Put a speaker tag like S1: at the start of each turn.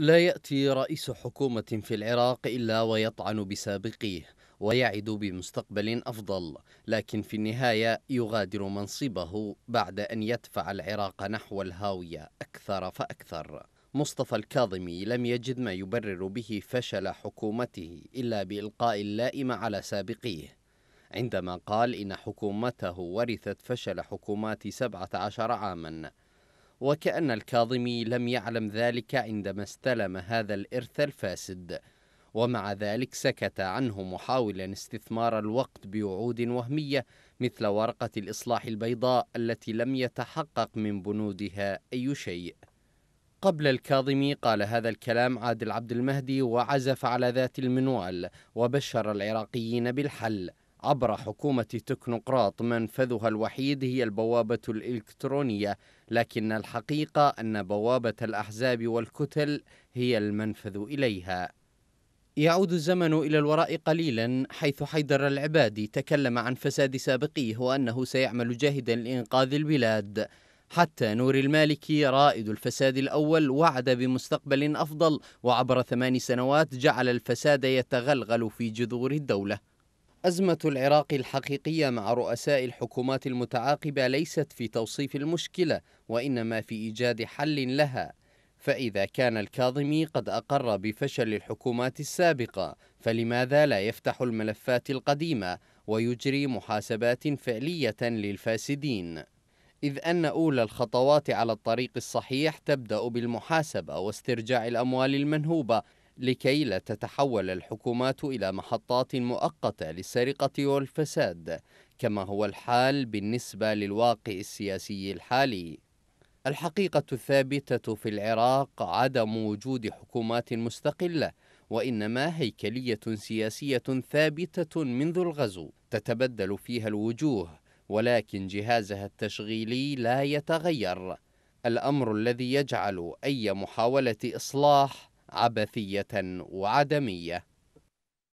S1: لا يأتي رئيس حكومة في العراق إلا ويطعن بسابقيه ويعد بمستقبل أفضل لكن في النهاية يغادر منصبه بعد أن يدفع العراق نحو الهاوية أكثر فأكثر مصطفى الكاظمي لم يجد ما يبرر به فشل حكومته إلا بإلقاء اللائم على سابقيه عندما قال إن حكومته ورثت فشل حكومات 17 عاماً وكأن الكاظمي لم يعلم ذلك عندما استلم هذا الإرث الفاسد ومع ذلك سكت عنه محاولا استثمار الوقت بوعود وهمية مثل ورقة الإصلاح البيضاء التي لم يتحقق من بنودها أي شيء قبل الكاظمي قال هذا الكلام عادل عبد المهدي وعزف على ذات المنوال وبشر العراقيين بالحل عبر حكومة تكنوقراط منفذها الوحيد هي البوابة الإلكترونية لكن الحقيقة أن بوابة الأحزاب والكتل هي المنفذ إليها يعود الزمن إلى الوراء قليلا حيث حيدر العبادي تكلم عن فساد سابقيه وأنه سيعمل جاهدا لإنقاذ البلاد حتى نور المالكي رائد الفساد الأول وعد بمستقبل أفضل وعبر ثمان سنوات جعل الفساد يتغلغل في جذور الدولة أزمة العراق الحقيقية مع رؤساء الحكومات المتعاقبة ليست في توصيف المشكلة وإنما في إيجاد حل لها فإذا كان الكاظمي قد أقر بفشل الحكومات السابقة فلماذا لا يفتح الملفات القديمة ويجري محاسبات فعلية للفاسدين؟ إذ أن أولى الخطوات على الطريق الصحيح تبدأ بالمحاسبة واسترجاع الأموال المنهوبة لكي لا تتحول الحكومات إلى محطات مؤقتة للسرقة والفساد كما هو الحال بالنسبة للواقع السياسي الحالي الحقيقة الثابتة في العراق عدم وجود حكومات مستقلة وإنما هيكلية سياسية ثابتة منذ الغزو تتبدل فيها الوجوه ولكن جهازها التشغيلي لا يتغير الأمر الذي يجعل أي محاولة إصلاح عبثيه وعدميه